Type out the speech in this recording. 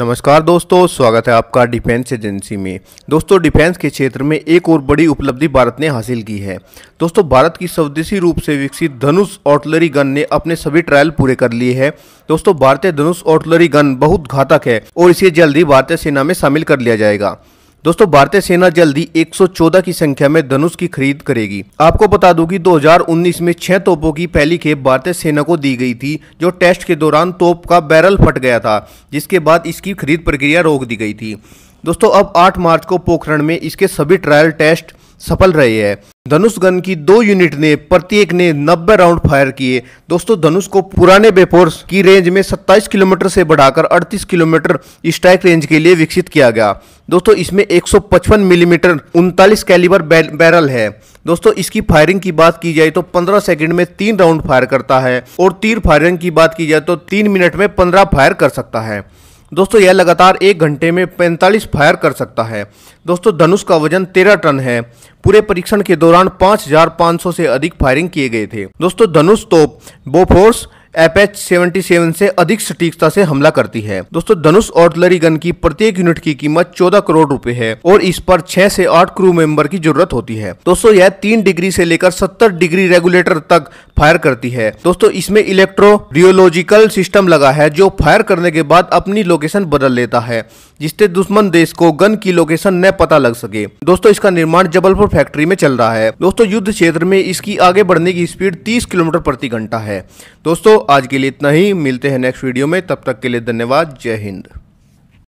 नमस्कार दोस्तों स्वागत है आपका डिफेंस एजेंसी में दोस्तों डिफेंस के क्षेत्र में एक और बड़ी उपलब्धि भारत ने हासिल की है दोस्तों भारत की स्वदेशी रूप से विकसित धनुष ऑटलरी गन ने अपने सभी ट्रायल पूरे कर लिए हैं दोस्तों भारतीय धनुष ऑटलरी गन बहुत घातक है और इसे जल्द ही भारतीय सेना में शामिल कर लिया जाएगा दोस्तों भारतीय सेना जल्दी 114 की संख्या में धनुष की खरीद करेगी आपको बता दूं कि 2019 में छह तोपों की पहली खेप भारतीय सेना को दी गई थी जो टेस्ट के दौरान तोप का बैरल फट गया था जिसके बाद इसकी खरीद प्रक्रिया रोक दी गई थी दोस्तों अब 8 मार्च को पोखरण में इसके सभी ट्रायल टेस्ट सफल रहे है धनुष गन की दो यूनिट ने प्रत्येक ने 90 राउंड फायर किए दोस्तों धनुष को पुराने बेपोर्स की रेंज में 27 किलोमीटर से बढ़ाकर 38 किलोमीटर स्ट्राइक रेंज के लिए विकसित किया गया दोस्तों इसमें 155 मिलीमीटर mm, उनतालीस कैलिबर बैरल है दोस्तों इसकी फायरिंग की बात की जाए तो 15 सेकंड में तीन राउंड फायर करता है और तीर फायरिंग की बात की जाए तो तीन मिनट में पंद्रह फायर कर सकता है दोस्तों यह लगातार एक घंटे में 45 फायर कर सकता है दोस्तों धनुष का वजन 13 टन है पूरे परीक्षण के दौरान 5,500 से अधिक फायरिंग किए गए थे दोस्तों धनुष तोप बोफोर्स एपएच 77 से अधिक सटीकता से हमला करती है दोस्तों धनुष ऑर्टलरी गन की प्रत्येक यूनिट की कीमत 14 करोड़ रुपए है और इस पर 6 से 8 क्रू मेंबर की जरूरत होती है दोस्तों यह 3 डिग्री से लेकर 70 डिग्री रेगुलेटर तक फायर करती है दोस्तों इसमें इलेक्ट्रो रियोलॉजिकल सिस्टम लगा है जो फायर करने के बाद अपनी लोकेशन बदल लेता है जिससे दुश्मन देश को गन की लोकेशन न पता लग सके दोस्तों इसका निर्माण जबलपुर फैक्ट्री में चल रहा है दोस्तों युद्ध क्षेत्र में इसकी आगे बढ़ने की स्पीड 30 किलोमीटर प्रति घंटा है दोस्तों आज के लिए इतना ही मिलते हैं नेक्स्ट वीडियो में तब तक के लिए धन्यवाद जय हिंद